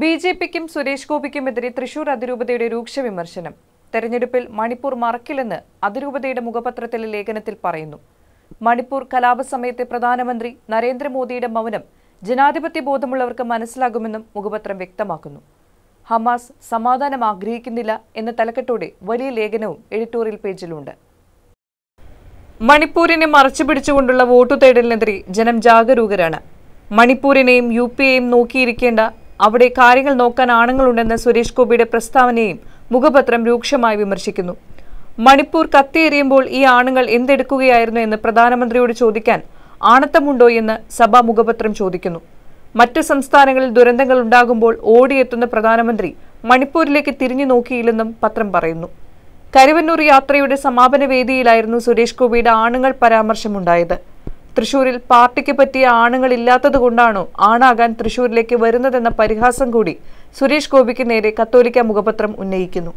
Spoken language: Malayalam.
ബി ജെ പിക്കും സുരേഷ് ഗോപിക്കുമെതിരെ തൃശൂർ അതിരൂപതയുടെ രൂക്ഷ വിമർശനം തെരഞ്ഞെടുപ്പിൽ മണിപ്പൂർ മറക്കില്ലെന്ന് അതിരൂപതയുടെ മുഖപത്രത്തിലെ ലേഖനത്തിൽ പറയുന്നു മണിപ്പൂർ കലാപ സമയത്തെ പ്രധാനമന്ത്രി നരേന്ദ്രമോദിയുടെ മൗനം ജനാധിപത്യ ബോധമുള്ളവർക്ക് മനസ്സിലാകുമെന്നും മുഖപത്രം വ്യക്തമാക്കുന്നു ഹമാസ് സമാധാനം ആഗ്രഹിക്കുന്നില്ല എന്ന തലക്കെട്ടോടെ വലിയ ലേഖനവും എഡിറ്റോറിയൽ പേജിലുണ്ട് മണിപ്പൂരിനെ മറച്ചു പിടിച്ചുകൊണ്ടുള്ള വോട്ടു തേടലിനെതിരെ ജനം ജാഗരൂകരാണ് മണിപ്പൂരിനെയും യു പി എയും നോക്കിയിരിക്കേണ്ട അവിടെ കാര്യങ്ങൾ നോക്കാൻ ആണുങ്ങളുണ്ടെന്ന സുരേഷ് ഗോപിയുടെ പ്രസ്താവനയും മുഖപത്രം രൂക്ഷമായി വിമർശിക്കുന്നു മണിപ്പൂർ കത്തിയെറിയുമ്പോൾ ഈ ആണുങ്ങൾ എന്തെടുക്കുകയായിരുന്നു എന്ന് പ്രധാനമന്ത്രിയോട് ചോദിക്കാൻ ആണത്തമുണ്ടോ എന്ന് സഭാ മുഖപത്രം ചോദിക്കുന്നു മറ്റ് സംസ്ഥാനങ്ങളിൽ ദുരന്തങ്ങൾ ഉണ്ടാകുമ്പോൾ ഓടിയെത്തുന്ന പ്രധാനമന്ത്രി മണിപ്പൂരിലേക്ക് തിരിഞ്ഞു നോക്കിയില്ലെന്നും പത്രം പറയുന്നു കരുവന്നൂർ യാത്രയുടെ സമാപന വേദിയിലായിരുന്നു സുരേഷ് ഗോപിയുടെ ആണുങ്ങൾ പരാമർശമുണ്ടായത് തൃശൂരിൽ പാർട്ടിക്ക് പറ്റിയ ആണുങ്ങൾ ആണുങ്ങളില്ലാത്തതുകൊണ്ടാണോ ആണാകാൻ തൃശൂരിലേക്ക് വരുന്നതെന്ന പരിഹാസം കൂടി സുരേഷ് ഗോപിക്ക് നേരെ കത്തോലിക്ക മുഖപത്രം ഉന്നയിക്കുന്നു